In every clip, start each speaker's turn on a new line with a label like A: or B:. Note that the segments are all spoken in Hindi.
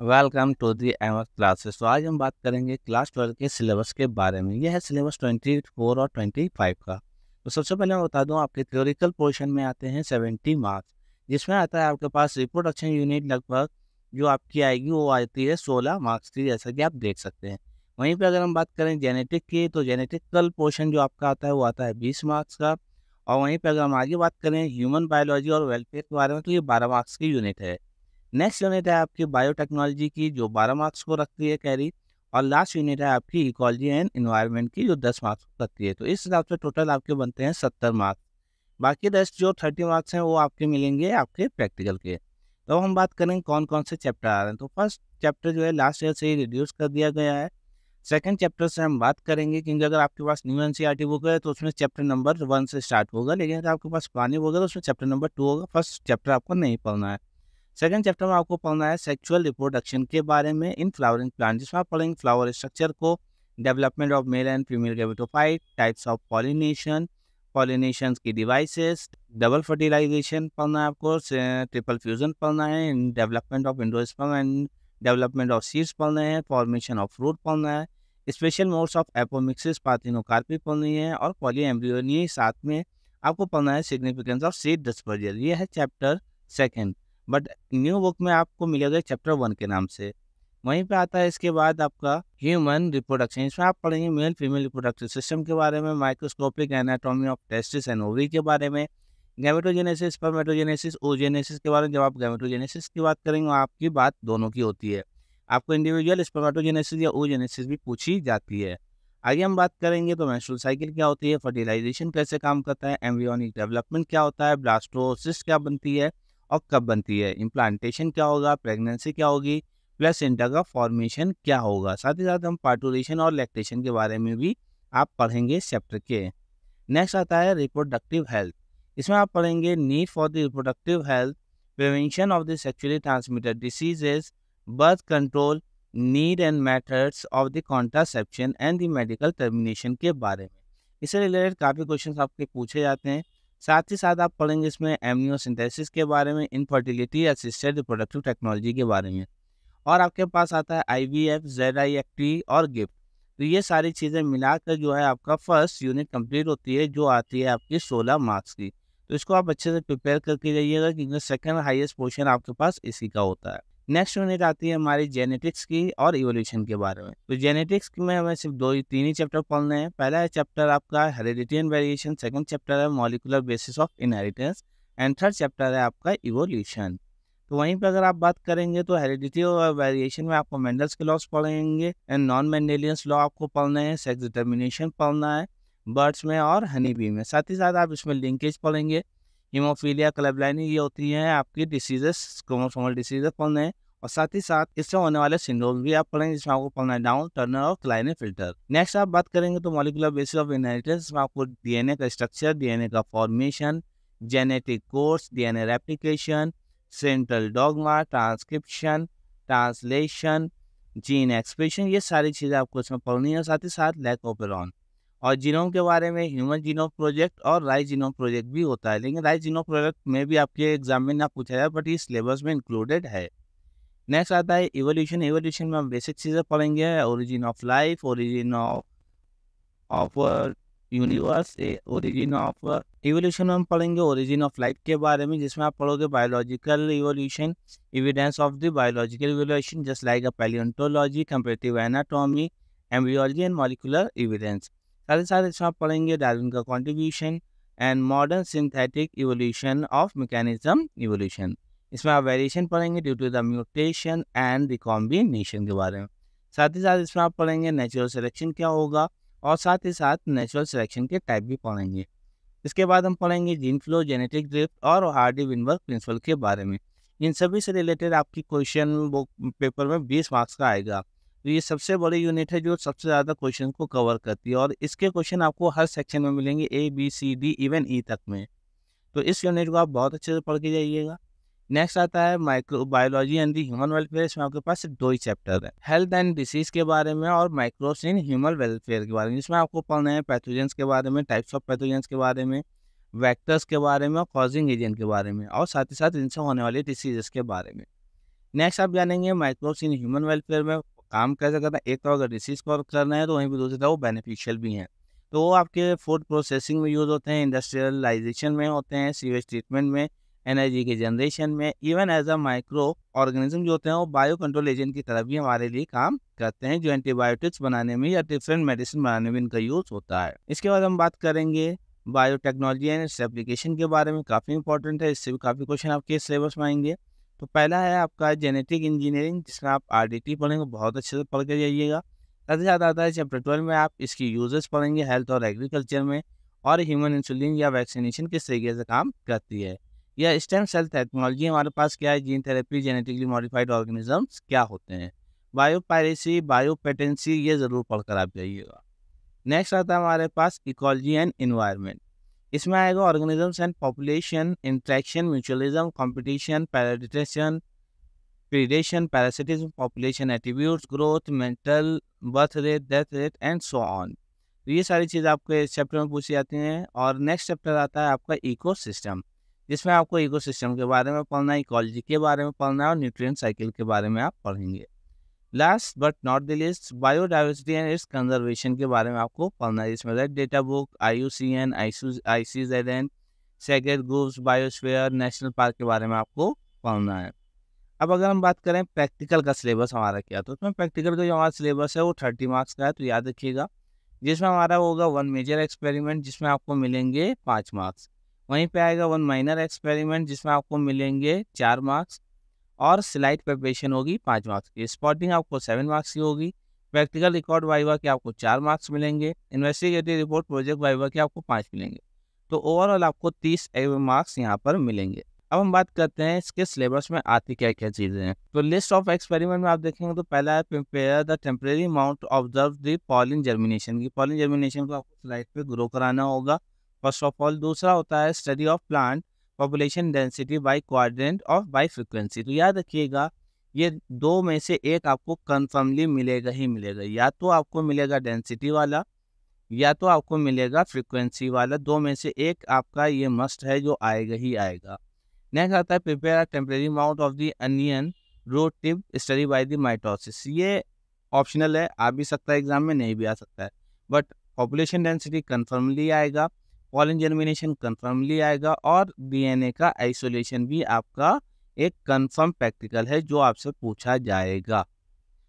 A: welcome to the M classes तो आज हम बात करेंगे क्लास ट्वेल्व के सिलेबस के बारे में यह है सिलेबस ट्वेंटी फोर और ट्वेंटी फाइव का तो सबसे पहले मैं बता दूं आपके थ्योरिकल पोर्शन में आते हैं सेवेंटी मार्क्स जिसमें आता है आपके पास रिप्रोडक्शन यूनिट लगभग जो आपकी आएगी वो आती है सोलह मार्क्स की जैसा कि आप देख सकते हैं वहीं पर अगर हम बात करें जेनेटिक की तो जेनेटिकल पोर्शन जो आपका आता है वो आता है बीस मार्क्स का और वहीं पर अगर हम आगे बात करें ह्यूमन बायोलॉजी और वेलफेयर के बारे में तो ये बारह मार्क्स की यूनिट है नेक्स्ट यूनिट है आपकी बायोटेक्नोलॉजी की जो बारह मार्क्स को रखती है कैरी और लास्ट यूनिट है आपकी इकोलॉजी एंड इन्वायरमेंट की जो दस मार्क्स को रखती है तो इस हिसाब से टोटल आपके बनते हैं सत्तर मार्क्स बाकी दस जो थर्टी मार्क्स हैं वो आपके मिलेंगे आपके प्रैक्टिकल के तो हम बात करें कौन कौन से चैप्टर आ रहे हैं तो फर्स्ट चैप्टर जो है लास्ट ईयर से ही रिड्यूस कर दिया गया है सेकंड चैप्टर से हम बात करेंगे क्योंकि अगर आपके पास न्यू एन सी बुक है तो उसमें चैप्टर नंबर वन से स्टार्ट होगा लेकिन अगर आपके पास पुरानी बुक है तो उसमें चैप्टर नंबर टू होगा फर्स्ट चैप्टर आपको नहीं पढ़ना है सेकंड चैप्टर में आपको पढ़ना है सेक्सुअल रिप्रोडक्शन के बारे में इन फ्लावरिंग प्लांट जिसमें आप पढ़ेंगे फ्लावर स्ट्रक्चर को development of male and female gametophyte types of pollination pollination की डिवाइसेस डबल फर्टिलाइजेशन पढ़ना है आपको ट्रिपल फ्यूजन पढ़ना है डेवलपमेंट ऑफ पढ़ना एंड डेवलपमेंट ऑफ सीड्स पढ़ना है फॉर्मेशन ऑफ फ्रूट पढ़ना है special modes of apomixis parthenocarpy पढ़नी है और पॉलीएम्ब्रियोनी साथ में आपको पढ़ना है सिग्निफिकेंस ऑफ सीड डिस्पर्जल ये है chapter second but new book में आपको मिलेगा चैप्टर वन के नाम से वहीं पे आता है इसके बाद आपका ह्यूमन रिप्रोडक्शन इसमें आप पढ़ेंगे मेल फीमेल रिप्रोडक्टिव सिस्टम के बारे में microscopic anatomy of testis and ovary के बारे में गैमेटोजेनेसिस स्पर्मेटोजेनेसिस ओजेनेसिस के बारे में जब आप गैमेटोजेनेसिस की बात करेंगे आपकी बात दोनों की होती है आपको इंडिविजुअल स्पर्मेटोजेनेसिस या ओजेनेसिस भी पूछी जाती है आगे हम बात करेंगे तो मेंस्ट्रुअल साइकिल क्या होती है फर्टिलाइजेशन कैसे काम करता है एम्ब्रियोनिक डेवलपमेंट क्या होता है ब्लास्टोसिस क्या बनती है और कब बनती है इम्प्लांटेशन क्या होगा प्रेगनेंसी क्या होगी इंटर का फॉर्मेशन क्या होगा साथ ही साथ हम पार्टोलेशन और लैक्टेशन के बारे में भी आप पढ़ेंगे चैप्टर के नेक्स्ट आता है रिप्रोडक्टिव हेल्थ इसमें आप पढ़ेंगे need for the reproductive health prevention of the sexually transmitted diseases birth control need and methods of the contraception and the medical termination के बारे में इससे रिलेटेड काफ़ी क्वेश्चन आपके पूछे जाते हैं साथ ही साथ आप पढ़ेंगे इसमें एमनियोसिंथेसिस के बारे में इनफर्टिलिटी असिस्टेड रिप्रोडक्टिव टेक्नोलॉजी के बारे में और आपके पास आता है I V F Z I F T और गिफ्ट तो ये सारी चीज़ें मिलाकर जो है आपका फर्स्ट यूनिट कंप्लीट होती है जो आती है आपकी सोलह मार्क्स की तो इसको आप अच्छे से प्रिपेयर करके जाइएगा क्योंकि सेकेंड हाईएस्ट पोर्शन आपके पास इसी का होता है नेक्स्ट यूनिट आती है हमारी जेनेटिक्स की और इवोल्यूशन के बारे में तो जेनेटिक्स में हमें सिर्फ दो तीन ही चैप्टर पढ़ने हैं पहला है चैप्टर आपका हेरिडिटियन वेरिएशन सेकंड चैप्टर है molecular basis of inheritance and third chapter है आपका इवोल्यूशन तो वहीं पर अगर आप बात करेंगे तो हेरिडिटी और वेरिएशन में आपको मेंडल्स के लॉस पढ़ेंगे एंड नॉन मेंडेलियंस लॉ आपको पढ़ना है सेक्स डिटर्मिनेशन पढ़ना है बर्ड्स में और हनी बी में साथ ही साथ आप इसमें लिंकेज पढ़ेंगे हीमोफीलिया लाइनिंग ये होती हैं आपकी डिसीजेस क्रोमोसोमल डिसीजेस कौन है और साथ ही साथ इससे होने वाले सिंड्रोम भी आप पढ़ेंगे जिसमें आपको पढ़ना है डाउन टर्नर और क्लाइने फिल्टर नेक्स्ट आप बात करेंगे तो मॉलिकुलर बेसिस ऑफ इनहेरिटेंस जिसमें आपको डीएनए का स्ट्रक्चर डीएनए का formation genetic course DNA replication central dogma transcription translation gene expression ये सारी चीज़ें आपको इसमें पढ़नी है साथ ही साथ लैक ओपेरॉन और जीनोम के बारे में ह्यूमन जीनोम प्रोजेक्ट और राइट जीनोम प्रोजेक्ट भी होता है लेकिन राइट जीनोम प्रोजेक्ट में भी आपके एग्जाम में ना पूछा जाए बट ये सिलेबस में इंक्लूडेड है नेक्स्ट आता है एवोल्यूशन एवोल्यूशन में हम बेसिक चीज़ें पढ़ेंगे origin of life origin of of universe origin of evolution हम पढ़ेंगे ओरिजिन ऑफ लाइफ के बारे में जिसमें आप पढ़ोगे biological evolution evidence of the biological evolution just like a paleontology comparative anatomy embryology and molecular evidence साथ ही साथ इसमें आप पढ़ेंगे डार्विन का contribution and modern synthetic evolution of mechanism evolution इसमें आप वेरिएशन पढ़ेंगे due to the mutation and the combination के बारे में साथ ही साथ इसमें आप पढ़ेंगे नेचुरल सिलेक्शन क्या होगा और साथ ही साथ नेचुरल सिलेक्शन के टाइप भी पढ़ेंगे इसके बाद हम पढ़ेंगे जीन फ्लो जेनेटिक ड्रिफ्ट और हार्डी विनवर्क प्रिंसिपल के बारे में इन सभी से रिलेटेड आपकी क्वेश्चन बुक पेपर में बीस मार्क्स का आएगा तो ये सबसे बड़ी यूनिट है जो सबसे ज़्यादा क्वेश्चन को कवर करती है और इसके क्वेश्चन आपको हर सेक्शन में मिलेंगे A B C D even E तक में तो इस यूनिट को आप बहुत अच्छे से पढ़ के जाइएगा नेक्स्ट आता है micro biology and the human welfare इसमें आपके पास दो ही चैप्टर है हेल्थ एंड डिसीज के बारे में और माइक्रोस इन ह्यूमन वेलफेयर के बारे में जिसमें आपको पढ़ना है पैथोजेंस के बारे में टाइप्स ऑफ पैथोजेंस के बारे में वैक्टर्स के बारे में और कॉजिंग एजेंट के बारे में और साथ ही साथ इनसे होने वाले डिसीजेस के बारे में नेक्स्ट आप जानेंगे माइक्रोस इन ह्यूमन वेलफेयर में काम कैसे करना है एक तो अगर रिसर्च पर करना है तो वहीं पर दूसरी तरफ वो बेनिफिशियल भी हैं तो वो आपके फूड प्रोसेसिंग में यूज़ होते हैं इंडस्ट्रियलाइजेशन में होते हैं सीवेज ट्रीटमेंट में एनर्जी के जनरेशन में even as a micro organism जो होते हैं वो बायो कंट्रोल एजेंट की तरह भी हमारे लिए काम करते हैं जो एंटीबायोटिक्स बनाने में या डिफरेंट मेडिसिन बनाने में इनका यूज़ होता है इसके बाद हम बात करेंगे बायोटेक्नोलॉजी एंड इस एप्लीकेशन के बारे में काफ़ी इंपॉर्टेंट है इससे भी काफ़ी क्वेश्चन आपके सिलेबस में आएंगे तो पहला है आपका जेनेटिक इंजीनियरिंग जिसमें आप आर डी टी पढ़ेंगे बहुत अच्छे से पढ़ के जाइएगा साथ ही साथ आता है चैप्टर ट्वेल्व में आप इसकी यूजेस पढ़ेंगे हेल्थ और एग्रीकल्चर में और ह्यूमन इंसुलिन या वैक्सीनेशन किस तरीके से काम करती है या स्टेम सेल टेक्नोलॉजी हमारे पास क्या है gene therapy genetically modified organisms क्या होते हैं बायो पायरेसी बायो पेटेंसी ये ज़रूर पढ़कर आप जाइएगा नेक्स्ट आता है हमारे पास इकोलॉजी एंड इन्वायरमेंट इसमें आएगा organisms and population interaction mutualism competition पैराडिटेशन predation parasitism population attributes growth mental birth rate death rate and so on तो ये सारी चीज़ आपके इस चैप्टर में पूछी जाती हैं और नेक्स्ट चैप्टर आता है आपका सिस्टम जिसमें आपको इकोसिस्टम के बारे में पढ़ना है इकोलॉजी के बारे में पढ़ना है और न्यूट्रिएंट साइकिल के बारे में आप पढ़ेंगे last but not the least biodiversity and its conservation के बारे में आपको पढ़ना है इसमें red data book I U C N I C Z N second groups biosphere national park के बारे में आपको पढ़ना है अब अगर हम बात करें प्रैक्टिकल का सिलेबस हमारा क्या तो उसमें प्रैक्टिकल का जो हमारा सिलेबस है वो थर्टी मार्क्स का है तो याद रखिएगा जिसमें हमारा होगा वन मेजर एक्सपेरिमेंट जिसमें आपको मिलेंगे पाँच मार्क्स वहीं पे आएगा वन माइनर एक्सपेरिमेंट जिसमें आपको मिलेंगे चार मार्क्स और स्लाइड प्रिपरेशन होगी पाँच मार्क्स की स्पॉटिंग आपको सेवन मार्क्स की होगी प्रैक्टिकल रिकॉर्ड वाइवा के आपको चार मार्क्स मिलेंगे इन्वेस्टिगेटिव रिपोर्ट प्रोजेक्ट वाइवा के आपको पाँच मिलेंगे तो ओवरऑल आपको तीस मार्क्स यहाँ पर मिलेंगे अब हम बात करते हैं इसके सिलेबस में आती क्या क्या चीज़ें हैं तो लिस्ट ऑफ एक्सपेरिमेंट में आप देखेंगे तो पहला है prepare the temporary amount observe the pollen germination की पॉलिन जर्मिनेशन को आपको स्लाइड पे ग्रो कराना होगा फर्स्ट ऑफ ऑल दूसरा होता है study of plant population density by quadrant और बाई फ्रिक्वेंसी तो याद रखिएगा ये दो में से एक आपको कन्फर्मली मिलेगा ही मिलेगा या तो आपको मिलेगा डेंसिटी वाला या तो आपको मिलेगा फ्रिक्वेंसी वाला दो में से एक आपका ये मस्ट है जो आएगा ही आएगा नेक्स्ट आता है prepare temporary mount of the onion root tip study by the mitosis ये ऑप्शनल है आ भी सकता है एग्जाम में नहीं भी आ सकता है बट पॉपुलेशन डेंसिटी कन्फर्मली आएगा पॉलन जर्मिनेशन कन्फर्मली आएगा और डीएनए का आइसोलेशन भी आपका एक कन्फर्म प्रैक्टिकल है जो आपसे पूछा जाएगा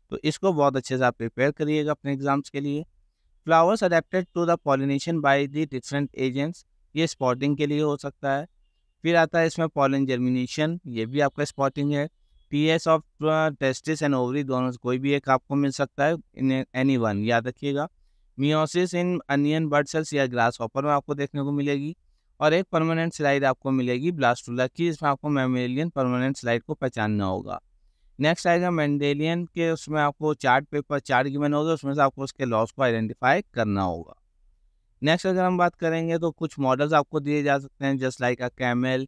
A: तो इसको बहुत अच्छे से आप प्रिपेयर करिएगा अपने एग्जाम्स के लिए flowers adapted to the pollination by the different agents ये स्पॉटिंग के लिए हो सकता है फिर आता है इसमें पॉलन जर्मिनेशन ये भी आपका स्पॉटिंग है PS of testis and ovary दोनों कोई भी एक आपको मिल सकता है एनी वन याद रखिएगा meiosis in onion bud cells या ग्रास ऑपर में आपको देखने को मिलेगी और एक परमानेंट स्लाइड आपको मिलेगी ब्लास्टूला की इसमें आपको मेमेलियन परमानेंट स्लाइड को पहचानना होगा नेक्स्ट आएगा मैंडेलियन के उसमें आपको चार्ट पेपर चार्ट गिवन होगा उसमें से आपको उसके लॉस को आइडेंटिफाई करना होगा नेक्स्ट अगर हम बात करेंगे तो कुछ मॉडल्स आपको दिए जा सकते हैं just like a camel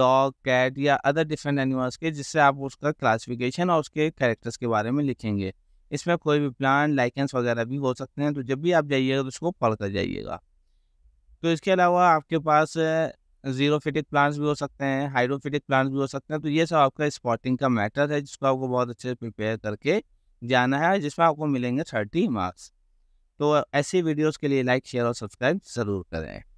A: dog cat या अदर डिफरेंट एनिमल्स के जिससे आप उसका क्लासिफिकेशन और उसके कैरेक्टर्स के बारे में लिखेंगे इसमें कोई भी प्लान लाइकेंस वगैरह भी हो सकते हैं तो जब भी आप जाइएगा तो उसको पढ़ कर जाइएगा तो इसके अलावा आपके पास जीरो फिटिक प्लान्स भी हो सकते हैं हाइड्रोफिटिक प्लान्स भी हो सकते हैं तो ये सब आपका स्पॉटिंग का मैटर है जिसको आपको बहुत अच्छे से प्रिपेयर करके जाना है जिसमें आपको मिलेंगे थर्टी मार्क्स तो ऐसी वीडियोज़ के लिए लाइक शेयर और सब्सक्राइब ज़रूर करें